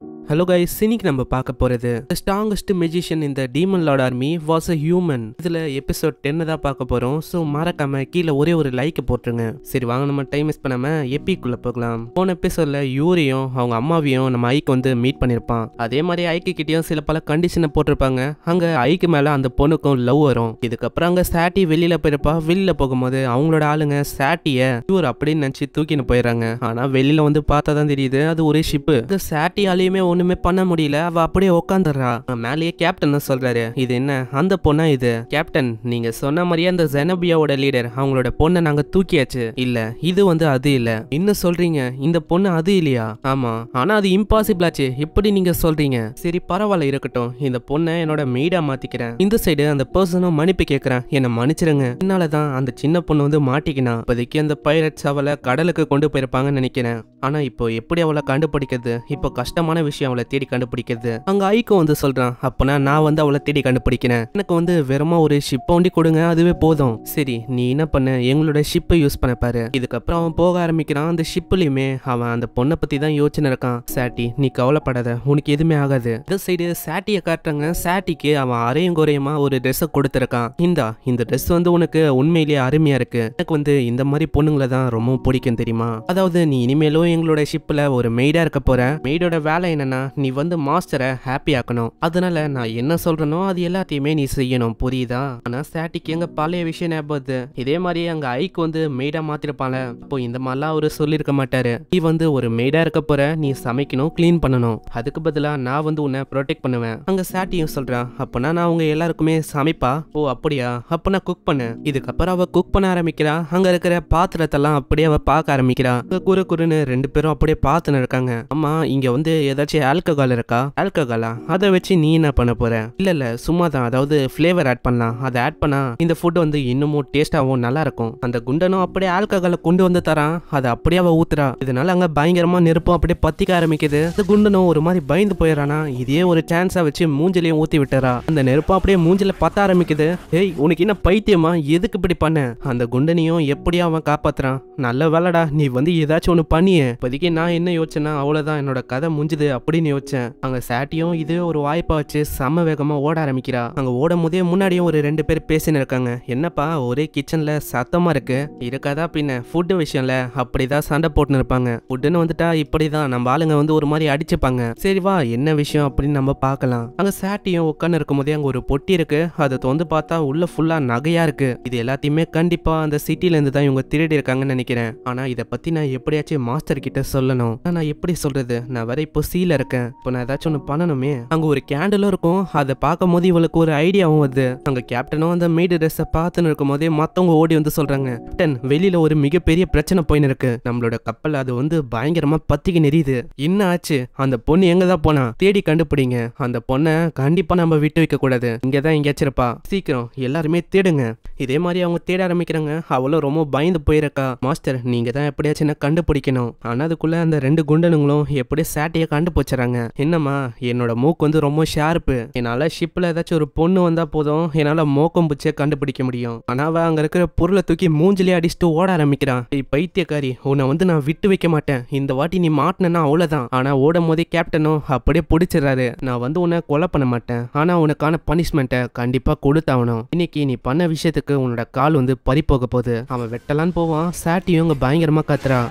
thank you hello guys சினிக் நம்ம பார்க்க போகிறது த ஸ்ட்ராங்கஸ்ட் மெஜிஷியன் இந்த demon lord army was a human இதில் எபிசோட் டென்னு தான் பார்க்க போகிறோம் ஸோ மறக்காம கீழே ஒரே ஒரு லைக்கை போட்டுருங்க சரி வாங்க நம்ம டைம் வேஸ்ட் பண்ணாமல் எப்பிக்குள்ளே போகலாம் போன எபிசோடில் யூரியும் அவங்க அம்மாவையும் நம்ம ஐக்கு வந்து மீட் பண்ணியிருப்பான் அதே மாதிரி ஐக்கு கிட்டேயும் சில பல கண்டிஷனை போட்டிருப்பாங்க அங்கே ஐக்கு மேலே அந்த பொண்ணுக்கும் லவ் வரும் இதுக்கப்புறம் அங்கே சாட்டி வெளியில் போயிருப்பா வெளியில் போகும்போது அவங்களோட ஆளுங்க சாட்டியை இவர் அப்படின்னு நினச்சி தூக்கின்னு போயிடுறாங்க ஆனால் வெளியில் வந்து பார்த்தா தான் தெரியுது அது ஒரே ஷிப்பு இந்த சாட்டியாலையுமே ஒன்று ஒண்ணுமே பண்ண முடியல அவ அப்படியே உட்காந்துடுறா மேலேயே கேப்டன் சொல்றாரு இது என்ன அந்த பொண்ணா இது கேப்டன் நீங்க சொன்ன மாதிரியே அந்த ஜெனபியாவோட லீடர் அவங்களோட பொண்ணை நாங்க தூக்கியாச்சு இல்ல இது வந்து அது இல்ல இன்னும் சொல்றீங்க இந்த பொண்ணு அது இல்லையா ஆமா ஆனா அது இம்பாசிபிள் ஆச்சு எப்படி நீங்க சொல்றீங்க சரி பரவாயில்ல இருக்கட்டும் இந்த பொண்ணை என்னோட மெய்டா மாத்திக்கிறேன் இந்த சைடு அந்த பர்சனும் மன்னிப்பு கேட்கிறேன் என்ன மன்னிச்சிருங்க என்னாலதான் அந்த சின்ன பொண்ணு வந்து மாட்டிக்கினா இப்போதைக்கு அந்த பைரட்ஸ் அவளை கடலுக்கு கொண்டு போயிருப்பாங்கன்னு நினைக்கிறேன் ஆனா இப்போ எப்படி அவளை கண்டுபிடிக்கிறது இப்போ கஷ்டமான விஷயம் அவளை தேடி கண்டுபிடிக்கிறது அங்க ஐக்கோ வந்து சொல்றான் அப்பனா நான் வந்து அவளை தேடி கண்டுபிடிக்கிறேன் எனக்கு வந்து வெறுமா ஒரு ஷிப்பை ஒண்டி கொடுங்க அதுவே போதும் சரி நீ என்ன பண்ண எங்களோட ஷிப்பை யூஸ் பண்ண பாரு இதுக்கப்புறம் அவன் போக ஆரம்பிக்கிறான் அந்த ஷிப்லயுமே அவன் அந்த பொண்ணை பத்தி தான் யோசிச்சு இருக்கான் சாட்டி நீ கவலைப்படாத உனக்கு எதுவுமே ஆகாது இந்த சைடு சாட்டிய காட்டுறாங்க சாட்டிக்கு அவன் அரையும் குறையுமா ஒரு ட்ரெஸ்ஸை கொடுத்துருக்கான் இந்தா இந்த ட்ரெஸ் வந்து உனக்கு உண்மையிலேயே அருமையா இருக்கு எனக்கு வந்து இந்த மாதிரி பொண்ணுங்களை தான் ரொம்ப பிடிக்கும் தெரியுமா அதாவது நீ இனிமேலும் எங்களோட ஷிப்ல ஒரு மெய்டா இருக்க போற மெய்டோட வேலை என்னன்னா நீ வந்து மாஸ்டரை ஹாப்பி ஆக்கணும் அதனால நான் என்ன சொல்றனோ அது எல்லாத்தையுமே நீ செய்யணும் புரியுதா ஆனா ஸ்டாட்டிக்கு எங்க பழைய விஷயம் ஞாபகத்து இதே மாதிரி அங்க ஐக்கு வந்து மெய்டா மாத்திருப்பால அப்போ இந்த மாதிரிலாம் அவரு சொல்லியிருக்க மாட்டாரு நீ வந்து ஒரு மெய்டா இருக்க போற நீ சமைக்கணும் கிளீன் பண்ணணும் அதுக்கு பதிலா நான் வந்து உன்னை ப்ரொடெக்ட் பண்ணுவேன் அங்க சாட்டியும் சொல்றான் அப்பனா நான் அவங்க எல்லாருக்குமே சமைப்பா ஓ அப்படியா அப்ப நான் குக் பண்ணு இதுக்கப்புறம் அவ குக் பண்ண ஆரம்பிக்கிறா அங்க இருக்கிற பாத்திரத்தெல்லாம் அப்படியே அவ பார்க்க ஆரம்பிக்கிறா குறு குறுன்னு ரெண்டு பேரும் அப்படியே பார்த்துன்னு இருக்காங்க அம்மா இங்க வந்து ஏதாச்சும் ஆல்கஹால் இருக்கா ஆல்கஹாலா அதை வச்சு நீ என்ன பண்ண போற இல்ல இல்ல சும்மா தான் அதாவது பிளேவர் ஆட் பண்ணலாம் அதை ஆட் பண்ணா இந்த ஃபுட் வந்து இன்னமும் டேஸ்டாவும் நல்லா இருக்கும் அந்த குண்டனும் அப்படியே ஆல்கஹால கொண்டு வந்து தரான் அதை அப்படியே அவ ஊத்துறா இதனால அங்க பயங்கரமா நெருப்பும் அப்படியே பத்திக்க ஆரம்பிக்குது அந்த குண்டனும் ஒரு மாதிரி பயந்து போயிடறானா இதே ஒரு சான்ஸா வச்சு மூஞ்சிலையும் ஊத்தி விட்டுறா அந்த நெருப்பும் அப்படியே மூஞ்சில பத்த ஆரம்பிக்குது ஏய் உனக்கு என்ன பைத்தியமா எதுக்கு இப்படி பண்ண அந்த குண்டனையும் எப்படியா அவன் காப்பாத்துறான் நல்ல வேலைடா நீ வந்து ஏதாச்சும் ஒன்று பண்ணிய இப்போதைக்கு நான் என்ன யோசனை அவ்வளவுதான் என்னோட கதை முடிஞ்சுது அப்படி அப்படின்னு யோசிச்சேன் அங்க சாட்டியும் இது ஒரு வாய்ப்பா வச்சு சம வேகமா ஓட ஆரம்பிக்கிறா அங்க ஓடும் போதே முன்னாடியும் ஒரு ரெண்டு பேர் பேசின்னு இருக்காங்க என்னப்பா ஒரே கிச்சன்ல சத்தமா இருக்கு இருக்காதா பின்ன ஃபுட்டு விஷயம்ல அப்படிதான் சண்டை போட்டுன்னு இருப்பாங்க ஃபுட்டுன்னு வந்துட்டா இப்படிதான் நம்ம ஆளுங்க வந்து ஒரு மாதிரி அடிச்சுப்பாங்க சரி வா என்ன விஷயம் அப்படின்னு நம்ம பார்க்கலாம் அங்க சாட்டியும் உட்காந்து இருக்கும் போதே அங்க ஒரு பொட்டி இருக்கு அதை தொந்து பார்த்தா உள்ள ஃபுல்லா நகையா இருக்கு இது எல்லாத்தையுமே கண்டிப்பா அந்த சிட்டில இருந்து தான் இவங்க திருடி இருக்காங்கன்னு நினைக்கிறேன் ஆனா இதை பத்தி நான் எப்படியாச்சும் மாஸ்டர் கிட்ட சொல்லணும் நான் எப்படி சொல்றது நான் வர இப்போ சீல இருக்கேன் இப்போ நான் ஏதாச்சும் ஒன்று பண்ணணுமே அங்கே ஒரு கேண்டலும் இருக்கும் அதை பார்க்கும் போது இவளுக்கு ஒரு ஐடியாவும் வருது அங்கே கேப்டனும் அந்த மெய்டு ட்ரெஸ்ஸை பார்த்துன்னு இருக்கும் போதே மற்றவங்க ஓடி வந்து சொல்கிறாங்க கேப்டன் வெளியில் ஒரு மிகப்பெரிய பிரச்சனை போயின்னு இருக்கு நம்மளோட கப்பல் அது வந்து பயங்கரமாக பத்திக்கு நெறியுது என்ன ஆச்சு அந்த பொண்ணு எங்கே தான் போனா தேடி கண்டுபிடிங்க அந்த பொண்ணை கண்டிப்பாக நம்ம விட்டு வைக்க கூடாது இங்கே தான் எங்கேயாச்சும் சீக்கிரம் எல்லாருமே தேடுங்க இதே மாதிரி அவங்க தேட ஆரம்பிக்கிறாங்க அவளும் ரொம்ப பயந்து போயிருக்கா மாஸ்டர் நீங்கள் தான் எப்படியாச்சும் என்ன கண்டுபிடிக்கணும் ஆனால் அதுக்குள்ளே அந்த ரெண்டு குண்டனுங்களும் எப்படியோ சேட்டையை கண்டுபிடிச்சு ஆரம்பிச்சிடறாங்க என்னம்மா என்னோட மூக்கு வந்து ரொம்ப ஷார்ப்பு என்னால் ஷிப்பில் ஏதாச்சும் ஒரு பொண்ணு வந்தால் போதும் என்னால் மோக்கம் பிடிச்சே கண்டுபிடிக்க முடியும் ஆனால் அவன் அங்கே இருக்கிற பொருளை தூக்கி மூஞ்சிலே அடிச்சுட்டு ஓட ஆரம்பிக்கிறான் டேய் பைத்தியக்காரி உன்னை வந்து நான் விட்டு வைக்க மாட்டேன் இந்த வாட்டி நீ மாட்டினா அவ்வளோதான் ஆனால் ஓடும் போதே கேப்டனும் அப்படியே பிடிச்சிடுறாரு நான் வந்து உன்னை கொலை பண்ண மாட்டேன் ஆனால் உனக்கான பனிஷ்மெண்ட்டை கண்டிப்பாக கொடுத்தாகணும் இன்னைக்கு நீ பண்ண விஷயத்துக்கு உன்னோட கால் வந்து பறிப்போக போகுது அவன் வெட்டலான்னு போவான் சாட்டியும் இங்கே பயங்கரமாக கத்துறான்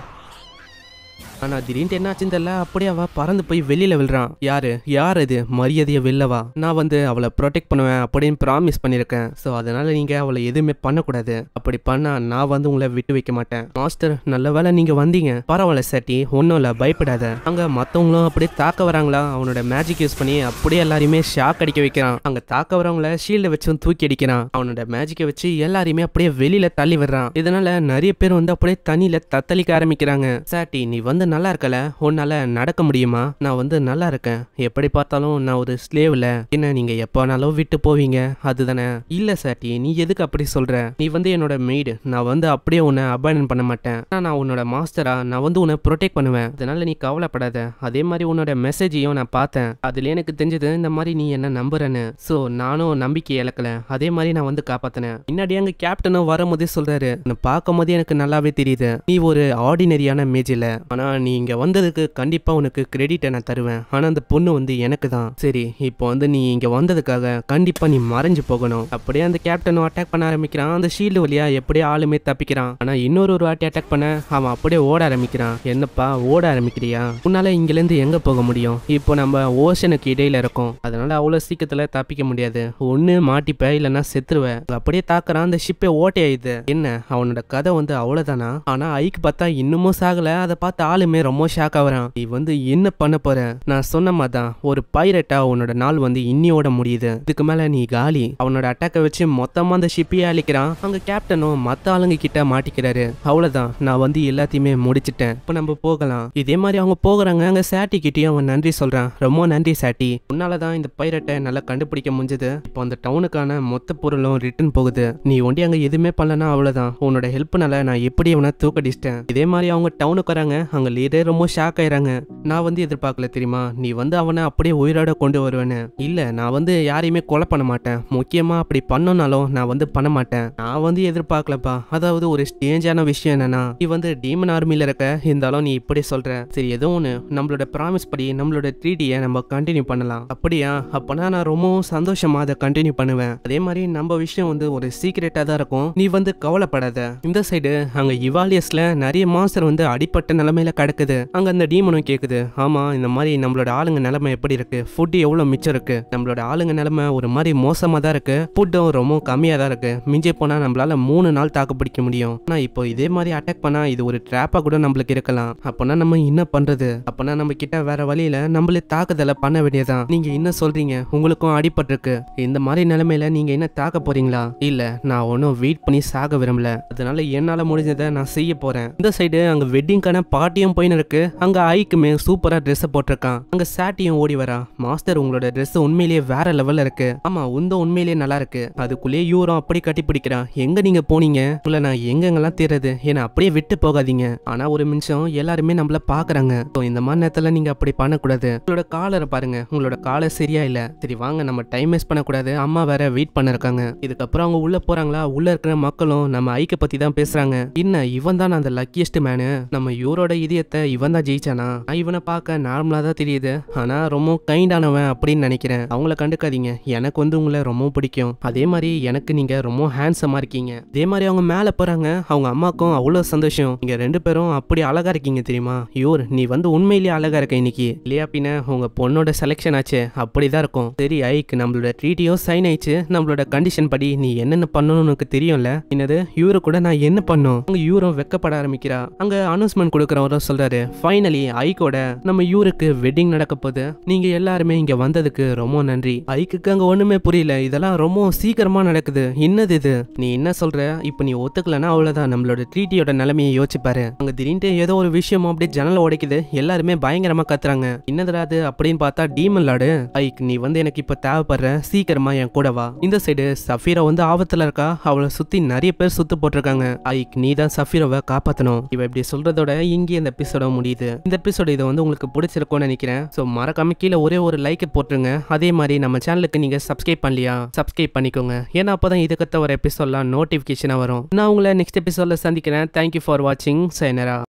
ஆனா திடீர்னு என்னாச்சுன்னு தெரியல அப்படியே அவ பறந்து போய் வெளியில விழுறான் யாரு யார் அது மரியாதையை வெல்லவா நான் வந்து அவளை ப்ரொடெக்ட் பண்ணுவேன் அப்படின்னு ப்ராமிஸ் பண்ணிருக்கேன் ஸோ அதனால நீங்க அவளை எதுவுமே பண்ணக்கூடாது அப்படி பண்ணா நான் வந்து உங்களை விட்டு வைக்க மாட்டேன் மாஸ்டர் நல்ல வேலை நீங்க வந்தீங்க பரவாயில்ல சட்டி ஒன்னும் இல்லை பயப்படாத அங்க மத்தவங்களும் அப்படியே தாக்க வராங்களா அவனோட மேஜிக் யூஸ் பண்ணி அப்படியே எல்லாரையுமே ஷாக் அடிக்க வைக்கிறான் அங்க தாக்க வரவங்கள ஷீல்டை வச்சும் தூக்கி அடிக்கிறான் அவனோட மேஜிக்கை வச்சு எல்லாரையுமே அப்படியே வெளியில தள்ளி விடுறான் இதனால நிறைய பேர் வந்து அப்படியே தண்ணியில தத்தளிக்க ஆரம்பிக்கிறாங்க சாட்டி நீ வந்து நல்லா இருக்கல உன்னால் நடக்க முடியுமா நான் வந்து நல்லா இருக்கேன் எப்படி பார்த்தாலும் நான் ஒரு ஸ்லேவில் என்ன நீங்கள் எப்போனாலும் விட்டு போவீங்க அதுதானே இல்லை சாட்டி நீ எதுக்கு அப்படி சொல்கிற நீ வந்து என்னோட மெய்டு நான் வந்து அப்படியே உன்னை அபாயின் பண்ண மாட்டேன் ஆனால் நான் உன்னோட மாஸ்டராக நான் வந்து உன்னை ப்ரொடெக்ட் பண்ணுவேன் அதனால நீ கவலைப்படாத அதே மாதிரி உன்னோட மெசேஜையும் நான் பார்த்தேன் அதுல எனக்கு தெரிஞ்சது இந்த மாதிரி நீ என்ன நம்புறேன்னு ஸோ நானும் நம்பிக்கை இழக்கலை அதே மாதிரி நான் வந்து காப்பாற்றினேன் முன்னாடி அங்க கேப்டனும் வரும்போதே சொல்றாரு நான் பார்க்கும் போதே எனக்கு நல்லாவே தெரியுது நீ ஒரு ஆர்டினரியான மேஜ் இல்லை ஆனால் நீ இங்கே வந்ததுக்கு கண்டிப்பாக உனக்கு கிரெடிட்டை நான் தருவேன் ஆனால் அந்த பொண்ணு வந்து எனக்கு தான் சரி இப்போ வந்து நீ இங்கே வந்ததுக்காக கண்டிப்பாக நீ மறைஞ்சு போகணும் அப்படியே அந்த கேப்டனும் அட்டாக் பண்ண ஆரம்பிக்கிறான் அந்த ஷீல்டு வழியாக எப்படியே ஆளுமே தப்பிக்கிறான் ஆனால் இன்னொரு ஒரு வாட்டி அட்டாக் பண்ண அவன் அப்படியே ஓட ஆரம்பிக்கிறான் என்னப்பா ஓட ஆரம்பிக்கிறியா உன்னால் இங்கேருந்து எங்கே போக முடியும் இப்போ நம்ம ஓஷனுக்கு இடையில இருக்கோம் அதனால் அவ்வளோ சீக்கிரத்தில் தப்பிக்க முடியாது ஒன்று மாட்டிப்ப இல்லைன்னா செத்துருவேன் அப்படியே தாக்குறான் அந்த ஷிப்பே ஓட்டையாயுது என்ன அவனோட கதை வந்து அவ்வளோதானா ஆனால் ஐக்கு பார்த்தா இன்னமும் சாகலை அதை பார்த்து ஆளு கேட்டதுமே ரொம்ப ஷாக் ஆகுறான் நீ வந்து என்ன பண்ண போற நான் சொன்ன மாதிரிதான் ஒரு பைரட்டா உன்னோட நாள் வந்து இன்னியோட முடியுது இதுக்கு மேல நீ காலி அவனோட அட்டாக்க வச்சு மொத்தமா அந்த ஷிப்பையே அழிக்கிறான் அங்க கேப்டனும் மத்த ஆளுங்க கிட்ட மாட்டிக்கிறாரு அவ்வளவுதான் நான் வந்து எல்லாத்தையுமே முடிச்சிட்டேன் இப்போ நம்ம போகலாம் இதே மாதிரி அவங்க போகிறாங்க அங்க சாட்டி கிட்டேயும் அவன் நன்றி சொல்றான் ரொம்ப நன்றி சாட்டி உன்னாலதான் இந்த பைரட்டை நல்லா கண்டுபிடிக்க முடிஞ்சது இப்போ அந்த டவுனுக்கான மொத்த பொருளும் ரிட்டர்ன் போகுது நீ ஒண்டி அங்க எதுவுமே பண்ணலன்னா அவ்வளவுதான் உன்னோட ஹெல்ப்னால நான் எப்படி அவனை தூக்கடிச்சிட்டேன் இதே மாதிரி அவங்க டவுனுக்கு வராங்க அங்க இதே ரொம்ப ஷாக் ஆயிராங்க நான் வந்து எதிர்பார்க்கல தெரியுமா நீ வந்து அவனை அப்படியே உயிரோட கொண்டு வருவேன்னு இல்ல நான் வந்து யாரையுமே கொலை பண்ண மாட்டேன் முக்கியமா அப்படி பண்ணனாலும் நான் வந்து பண்ண மாட்டேன் நான் வந்து எதிர்பார்க்கலப்பா அதாவது ஒரு ஸ்டேஞ்சான விஷயம் என்னன்னா நீ வந்து டீமன் ஆர்மியில இருக்க இருந்தாலும் நீ இப்படி சொல்ற சரி ஏதோ ஒன்னு நம்மளோட ப்ராமிஸ் படி நம்மளோட த்ரீடிய நம்ம கண்டினியூ பண்ணலாம் அப்படியா அப்பனா நான் ரொம்பவும் சந்தோஷமா அதை கண்டினியூ பண்ணுவேன் அதே மாதிரி நம்ம விஷயம் வந்து ஒரு சீக்கிரட்டா தான் இருக்கும் நீ வந்து கவலைப்படாத இந்த சைடு அங்க இவாலியஸ்ல நிறைய மாஸ்டர் வந்து அடிப்பட்ட நிலமையில கடை நடக்குது அங்க அந்த டீமனும் கேக்குது ஆமா இந்த மாதிரி நம்மளோட ஆளுங்க நிலைமை எப்படி இருக்கு ஃபுட் எவ்வளவு மிச்சம் இருக்கு நம்மளோட ஆளுங்க நிலைமை ஒரு மாதிரி மோசமா தான் இருக்கு ஃபுட்டும் ரொம்ப கம்மியா தான் இருக்கு மிஞ்சி போனா நம்மளால மூணு நாள் தாக்கு பிடிக்க முடியும் ஆனா இப்போ இதே மாதிரி அட்டாக் பண்ணா இது ஒரு டிராப்பா கூட நம்மளுக்கு இருக்கலாம் அப்பனா நம்ம என்ன பண்றது அப்பனா நம்ம கிட்ட வேற வழியில நம்மளே தாக்குதலை பண்ண வேண்டியதான் நீங்க என்ன சொல்றீங்க உங்களுக்கும் இருக்கு இந்த மாதிரி நிலைமையில நீங்க என்ன தாக்க போறீங்களா இல்ல நான் ஒன்றும் வெயிட் பண்ணி சாக விரும்பல அதனால என்னால முடிஞ்சதை நான் செய்ய போறேன் இந்த சைடு அங்க வெட்டிங்கான பாட்டியும் போயின்னு இருக்கு அங்க ஐக்குமே சூப்பரா ட்ரெஸ் போட்டிருக்கான் அங்க சாட்டியும் ஓடி வரா மாஸ்டர் உங்களோட ட்ரெஸ் உண்மையிலேயே வேற லெவல்ல இருக்கு ஆமா உந்த உண்மையிலேயே நல்லா இருக்கு அதுக்குள்ளேயே யூரம் அப்படி கட்டி பிடிக்கிறான் எங்க நீங்க போனீங்க உங்களை நான் எங்கெங்கெல்லாம் தேர்றது ஏன்னா அப்படியே விட்டு போகாதீங்க ஆனா ஒரு நிமிஷம் எல்லாருமே நம்மள பாக்குறாங்க இந்த மாதிரி நேரத்துல நீங்க அப்படி பண்ணக்கூடாது உங்களோட காலரை பாருங்க உங்களோட காலர் சரியா இல்ல சரி வாங்க நம்ம டைம் வேஸ்ட் பண்ணக்கூடாது அம்மா வேற வெயிட் பண்ண இருக்காங்க இதுக்கப்புறம் அவங்க உள்ள போறாங்களா உள்ள இருக்கிற மக்களும் நம்ம ஐக்க பத்தி தான் பேசுறாங்க என்ன இவன் தான் அந்த லக்கியஸ்ட் மேனு நம்ம யூரோட இது விஷயத்த இவன் தான் ஜெயிச்சானா நான் இவனை பார்க்க நார்மலாக தான் தெரியுது ஆனால் ரொம்ப கைண்டானவன் அப்படின்னு நினைக்கிறேன் அவங்கள கண்டுக்காதீங்க எனக்கு வந்து உங்களை ரொம்ப பிடிக்கும் அதே மாதிரி எனக்கு நீங்கள் ரொம்ப ஹேண்ட்ஸமாக இருக்கீங்க அதே மாதிரி அவங்க மேலே போகிறாங்க அவங்க அம்மாக்கும் அவ்வளோ சந்தோஷம் நீங்கள் ரெண்டு பேரும் அப்படி அழகாக இருக்கீங்க தெரியுமா யோர் நீ வந்து உண்மையிலேயே அழகாக இருக்க இன்னைக்கு இல்லையா பின்ன உங்கள் பொண்ணோட செலெக்ஷன் ஆச்சு அப்படி தான் இருக்கும் சரி ஐக் நம்மளோட ட்ரீட்டியோ சைன் ஆயிடுச்சு நம்மளோட கண்டிஷன் படி நீ என்னென்ன பண்ணணும்னு உனக்கு தெரியும்ல என்னது யூரோ கூட நான் என்ன பண்ணும் அங்கே யூரோ வெக்கப்பட ஆரம்பிக்கிறா அங்கே அனௌன்ஸ்மெண்ட் கொடுக்குறவரும் சொல்றாரு ஃபைனலி ஐக்கோட நம்ம யூருக்கு வெட்டிங் நடக்க போகுது நீங்க எல்லாருமே இங்க வந்ததுக்கு ரொம்ப நன்றி ஐக்குக்கு அங்க ஒண்ணுமே புரியல இதெல்லாம் ரொம்ப சீக்கிரமா நடக்குது என்னது இது நீ என்ன சொல்ற இப்ப நீ ஒத்துக்கலன்னா அவ்வளவுதான் நம்மளோட ட்ரீட்டியோட நிலைமையை யோசிப்பாரு அங்க திடீர்னு ஏதோ ஒரு விஷயம் அப்படியே ஜன்னல் உடைக்குது எல்லாருமே பயங்கரமா கத்துறாங்க என்னதுடா அது அப்படின்னு பார்த்தா டீமன் லாடு ஐக் நீ வந்து எனக்கு இப்ப தேவைப்படுற சீக்கிரமா என் கூட வா இந்த சைடு சஃபீரா வந்து ஆபத்துல இருக்கா அவளை சுத்தி நிறைய பேர் சுத்து போட்டிருக்காங்க ஐக் நீ தான் சஃபீரோவை காப்பாத்தணும் இவ இப்படி சொல்றதோட இங்கே அந்த எபிசோட முடியுது இந்த எபிசோட இதை வந்து உங்களுக்கு பிடிச்சிருக்கும்னு நினைக்கிறேன் ஸோ மறக்காம கீழே ஒரே ஒரு லைக் போட்டுருங்க அதே மாதிரி நம்ம சேனலுக்கு நீங்கள் சப்ஸ்கிரைப் பண்ணலையா சப்ஸ்கிரைப் பண்ணிக்கோங்க ஏன்னா அப்போ தான் இதுக்கத்த ஒரு எபிசோட்லாம் நோட்டிஃபிகேஷனாக வரும் நான் உங்களை நெக்ஸ்ட் எபிசோடில் சந்திக்கிறேன் தேங்க்யூ ஃபார் வாட்சிங் சைனரா